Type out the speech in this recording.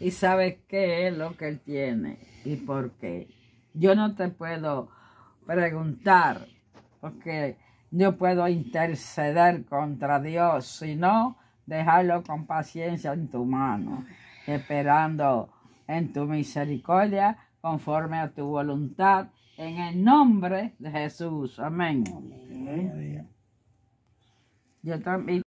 y sabes qué es lo que él tiene y por qué. Yo no te puedo preguntar porque no puedo interceder contra Dios, sino dejarlo con paciencia en tu mano, esperando en tu misericordia conforme a tu voluntad, en el nombre de Jesús. Amén. también.